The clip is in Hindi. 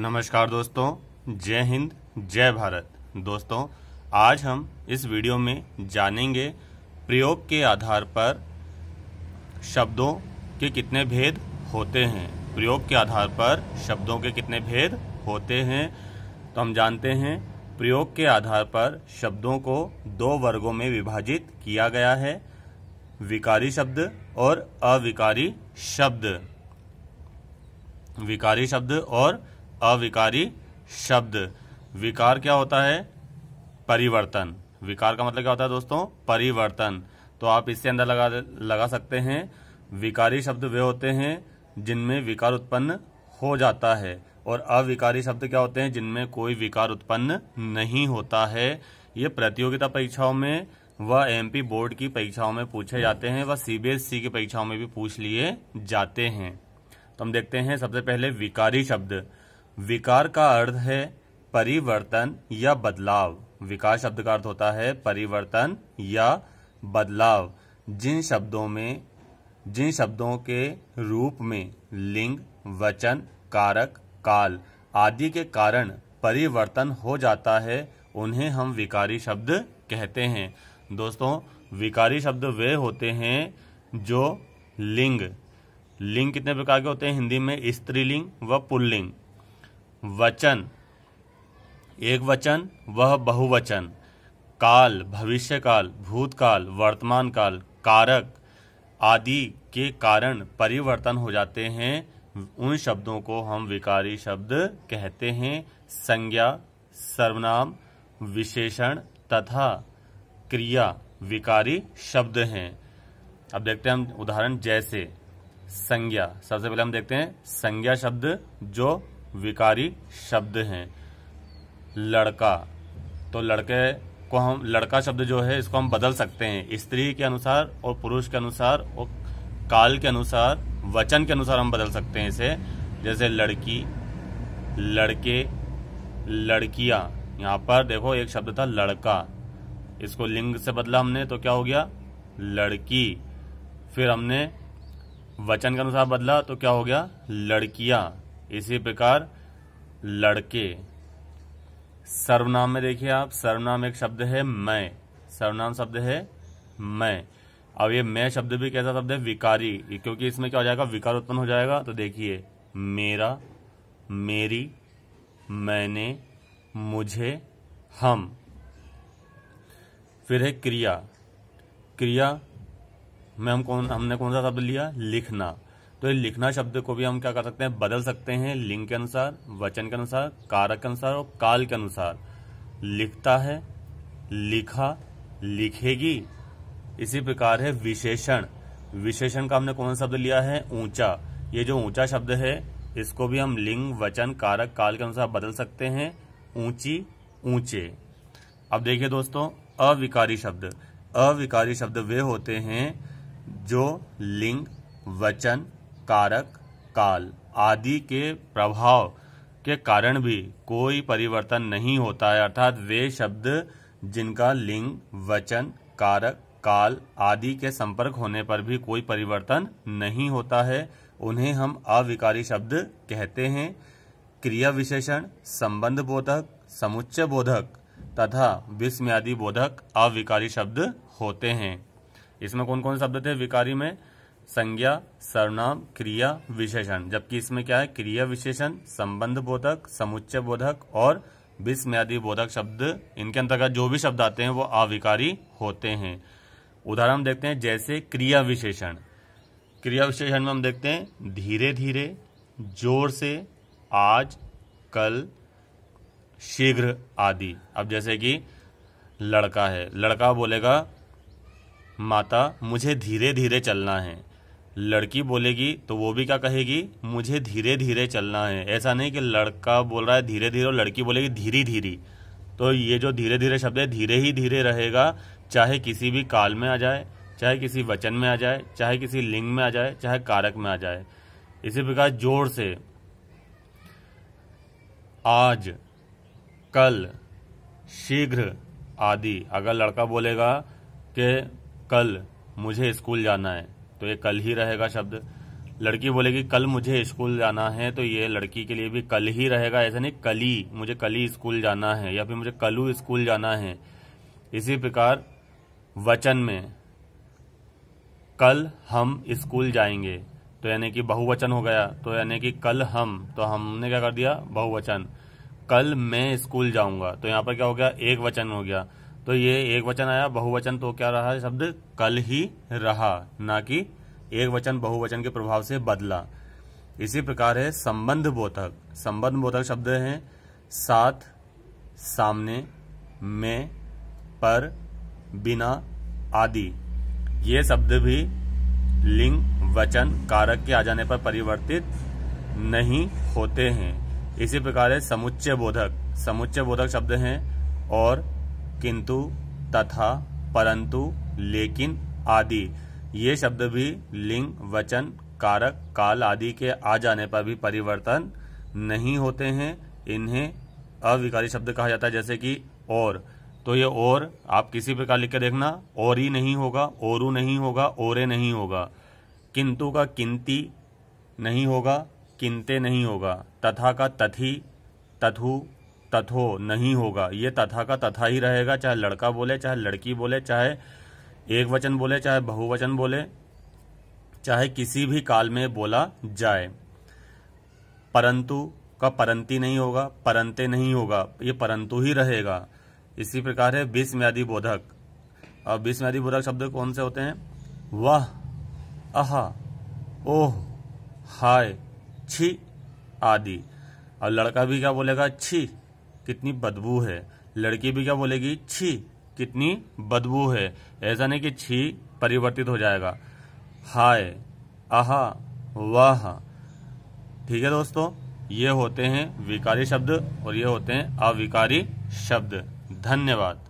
नमस्कार दोस्तों जय हिंद जय भारत दोस्तों आज हम इस वीडियो में जानेंगे प्रयोग के आधार पर शब्दों के कितने भेद होते हैं प्रयोग के आधार पर शब्दों के कितने भेद होते हैं तो हम जानते हैं प्रयोग के आधार पर शब्दों को दो वर्गों में विभाजित किया गया है विकारी शब्द और अविकारी शब्द विकारी शब्द और अविकारी शब्द विकार क्या होता है परिवर्तन विकार का मतलब क्या होता है दोस्तों परिवर्तन तो आप इससे अंदर लगा लगा सकते हैं विकारी शब्द वे होते हैं जिनमें विकार उत्पन्न हो जाता है और अविकारी शब्द क्या होते हैं जिनमें कोई विकार उत्पन्न नहीं होता है ये प्रतियोगिता परीक्षाओं में व एमपी बोर्ड की परीक्षाओं में पूछे जाते हैं व सीबीएसई e की परीक्षाओं में भी पूछ लिए जाते हैं तो हम देखते हैं सबसे पहले विकारी शब्द विकार का अर्थ है परिवर्तन या बदलाव विकार शब्द का अर्थ होता है परिवर्तन या बदलाव जिन शब्दों में जिन शब्दों के रूप में लिंग वचन कारक काल आदि के कारण परिवर्तन हो जाता है उन्हें हम विकारी शब्द कहते हैं दोस्तों विकारी शब्द वे होते हैं जो लिंग लिंग कितने प्रकार के होते हैं हिंदी में स्त्रीलिंग व पुल्लिंग वचन एक वचन वह बहुवचन काल भविष्यकाल भूतकाल वर्तमान काल कारक आदि के कारण परिवर्तन हो जाते हैं उन शब्दों को हम विकारी शब्द कहते हैं संज्ञा सर्वनाम विशेषण तथा क्रिया विकारी शब्द हैं अब देखते हैं हम उदाहरण जैसे संज्ञा सबसे पहले हम देखते हैं संज्ञा शब्द जो विकारी शब्द हैं लड़का तो लड़के को हम लड़का शब्द जो है इसको हम बदल सकते हैं स्त्री के अनुसार और पुरुष के अनुसार और काल के अनुसार वचन के अनुसार हम बदल सकते हैं इसे जैसे लड़की लड़के लड़कियां यहाँ पर देखो एक शब्द था लड़का इसको लिंग से बदला हमने तो क्या हो गया लड़की फिर हमने वचन के अनुसार बदला तो क्या हो गया लड़कियां इसी प्रकार लड़के सर्वनाम में देखिए आप सर्वनाम एक शब्द है मैं सर्वनाम शब्द है मैं अब ये मैं शब्द भी कैसा शब्द है विकारी क्योंकि इसमें क्या हो जाएगा विकार उत्पन्न हो जाएगा तो देखिए मेरा मेरी मैंने मुझे हम फिर है क्रिया क्रिया में हम कौन हमने कौन सा शब्द लिया लिखना तो ये लिखना शब्द को भी हम क्या कर सकते हैं बदल सकते हैं लिंग के अनुसार वचन के अनुसार कारक के अनुसार और काल के अनुसार लिखता है लिखा लिखेगी इसी प्रकार है विशेषण विशेषण का हमने कौन सा शब्द लिया है ऊंचा ये जो ऊंचा शब्द है इसको भी हम लिंग वचन कारक काल के अनुसार बदल सकते हैं ऊंची ऊंचे अब देखिए दोस्तों अविकारी शब्द अविकारी शब्द वे होते हैं जो लिंग वचन कारक काल आदि के प्रभाव के कारण भी कोई परिवर्तन नहीं होता है अर्थात वे शब्द जिनका लिंग वचन कारक काल आदि के संपर्क होने पर भी कोई परिवर्तन नहीं होता है उन्हें हम अविकारी शब्द कहते हैं क्रिया विशेषण संबंध बोधक समुच्चय बोधक तथा विस्म्यादि बोधक अविकारी शब्द होते हैं इसमें कौन कौन शब्द थे विकारी में संज्ञा सर्वनाम क्रिया विशेषण जबकि इसमें क्या है क्रिया विशेषण संबंध बोधक समुच्चय बोधक और विस्मयादि बोधक शब्द इनके अंतर्गत जो भी शब्द आते हैं वो अविकारी होते हैं उदाहरण देखते हैं जैसे क्रिया विशेषण क्रिया विशेषण में हम देखते हैं धीरे धीरे जोर से आज कल शीघ्र आदि अब जैसे कि लड़का है लड़का बोलेगा माता मुझे धीरे धीरे चलना है लड़की बोलेगी तो वो भी क्या कहेगी मुझे धीरे धीरे चलना है ऐसा नहीं कि लड़का बोल रहा है धीरे धीरे और लड़की बोलेगी धीरे धीरे तो ये जो धीरे धीरे शब्द है धीरे ही धीरे रहेगा चाहे किसी भी काल में आ जाए चाहे किसी वचन में आ जाए चाहे किसी लिंग में आ जाए चाहे कारक में आ जाए इसी प्रकार जोर से आज कल शीघ्र आदि अगर लड़का बोलेगा कि कल मुझे स्कूल जाना है तो ये कल ही रहेगा शब्द लड़की बोलेगी कल मुझे स्कूल जाना है तो ये लड़की के लिए भी कल ही रहेगा ऐसा नहीं कली मुझे कली स्कूल जाना है या फिर मुझे कलू स्कूल जाना है इसी प्रकार वचन में कल हम स्कूल जाएंगे तो यानी कि बहुवचन हो गया तो यानी कि कल हम तो हमने क्या कर दिया बहुवचन कल मैं स्कूल जाऊंगा तो यहां पर क्या हो गया एक वचन हो गया तो ये एक वचन आया बहुवचन तो क्या रहा शब्द कल ही रहा ना कि एक वचन बहुवचन के प्रभाव से बदला इसी प्रकार है संबंध बोधक संबंध बोधक शब्द है साथ सामने में पर बिना आदि ये शब्द भी लिंग वचन कारक के आ जाने पर परिवर्तित नहीं होते हैं इसी प्रकार है समुच्चय बोधक समुच्चय बोधक शब्द हैं और किंतु तथा परंतु लेकिन आदि ये शब्द भी लिंग वचन कारक काल आदि के आ जाने पर भी परिवर्तन नहीं होते हैं इन्हें अविकारी शब्द कहा जाता है जैसे कि और तो ये और आप किसी प्रकार लिख के देखना और ही नहीं होगा औरू नहीं होगा औरे नहीं होगा किंतु का किंती नहीं होगा किंते नहीं होगा तथा का तथी तथु तथो नहीं होगा ये तथा का तथा ही रहेगा चाहे लड़का बोले चाहे लड़की बोले चाहे एक वचन बोले चाहे बहुवचन बोले चाहे किसी भी काल में बोला जाए परंतु का परंती नहीं होगा परंते नहीं होगा ये परंतु ही रहेगा इसी प्रकार है विस्म्यादि बोधक अब विस्म्यादि बोधक शब्द कौन से होते हैं वह अह ओह हाय छी आदि और लड़का भी क्या बोलेगा छी कितनी बदबू है लड़की भी क्या बोलेगी छी कितनी बदबू है ऐसा नहीं कि छी परिवर्तित हो जाएगा हाय आह वाह ठीक है दोस्तों ये होते हैं विकारी शब्द और ये होते हैं अविकारी शब्द धन्यवाद